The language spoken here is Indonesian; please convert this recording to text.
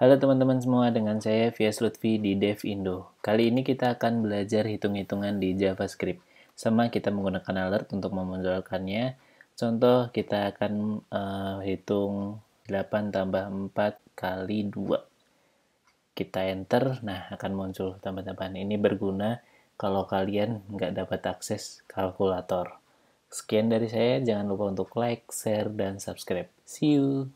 Halo teman-teman semua, dengan saya Vias Lutfi di Dev Indo. Kali ini kita akan belajar hitung-hitungan di JavaScript. Sama kita menggunakan alert untuk memunculkannya. Contoh, kita akan uh, hitung 8 tambah 4 kali 2. Kita enter, nah akan muncul tambah-tambahan. Ini berguna kalau kalian nggak dapat akses kalkulator. Sekian dari saya, jangan lupa untuk like, share, dan subscribe. See you!